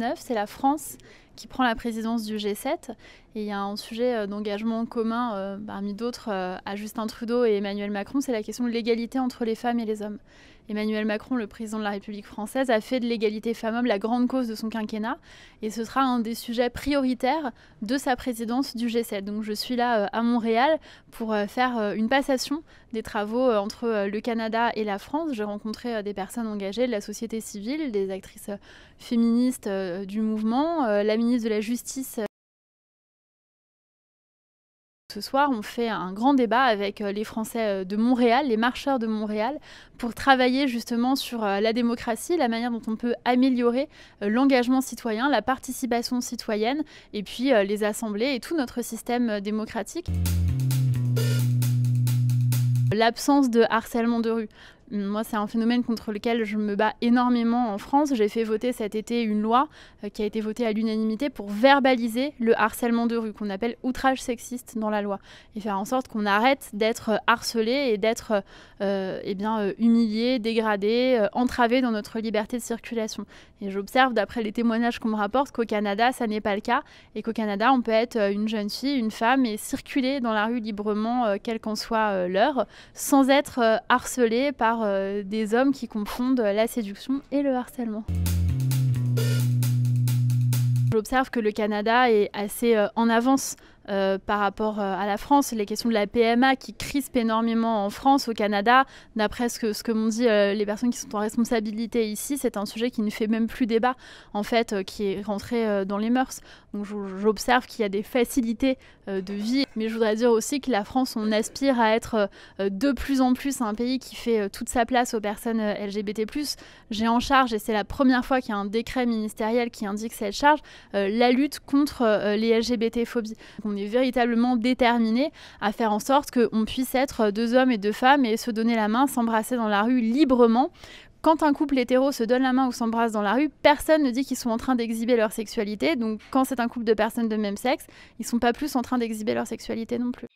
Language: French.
2019, c'est la France qui prend la présidence du G7. Et il y a un sujet euh, d'engagement commun euh, parmi d'autres euh, à Justin Trudeau et Emmanuel Macron, c'est la question de l'égalité entre les femmes et les hommes. Emmanuel Macron, le président de la République française, a fait de l'égalité femmes-hommes la grande cause de son quinquennat et ce sera un des sujets prioritaires de sa présidence du G7. Donc je suis là à Montréal pour faire une passation des travaux entre le Canada et la France. J'ai rencontré des personnes engagées de la société civile, des actrices féministes du mouvement, la ministre de la Justice euh, ce soir, on fait un grand débat avec euh, les Français euh, de Montréal, les marcheurs de Montréal, pour travailler justement sur la démocratie, la manière dont on peut améliorer l'engagement citoyen, la participation citoyenne, et puis les assemblées et tout notre système démocratique l'absence de harcèlement de rue, moi, c'est un phénomène contre lequel je me bats énormément en France. J'ai fait voter cet été une loi euh, qui a été votée à l'unanimité pour verbaliser le harcèlement de rue, qu'on appelle outrage sexiste dans la loi, et faire en sorte qu'on arrête d'être euh, harcelé et d'être euh, eh bien, humilié, dégradé, entravé dans notre liberté de circulation. Et j'observe, d'après les témoignages qu'on me rapporte, qu'au Canada, ça n'est pas le cas, et qu'au Canada, on peut être une jeune fille, une femme, et circuler dans la rue librement, quelle qu'en soit l'heure, sans être harcelé par euh, des hommes qui confondent la séduction et le harcèlement. J'observe que le Canada est assez euh, en avance euh, par rapport euh, à la France, les questions de la PMA qui crispent énormément en France, au Canada. D'après ce que, ce que m'ont dit euh, les personnes qui sont en responsabilité ici, c'est un sujet qui ne fait même plus débat, en fait, qui est rentré dans les mœurs. Donc j'observe qu'il y a des facilités de vie, mais je voudrais dire aussi que la France, on aspire à être de plus en plus un pays qui fait toute sa place aux personnes LGBT+. J'ai en charge, et c'est la première fois qu'il y a un décret ministériel qui indique cette charge, la lutte contre les LGBT-phobies est véritablement déterminé à faire en sorte qu'on puisse être deux hommes et deux femmes et se donner la main, s'embrasser dans la rue librement quand un couple hétéro se donne la main ou s'embrasse dans la rue, personne ne dit qu'ils sont en train d'exhiber leur sexualité. Donc quand c'est un couple de personnes de même sexe, ils sont pas plus en train d'exhiber leur sexualité non plus.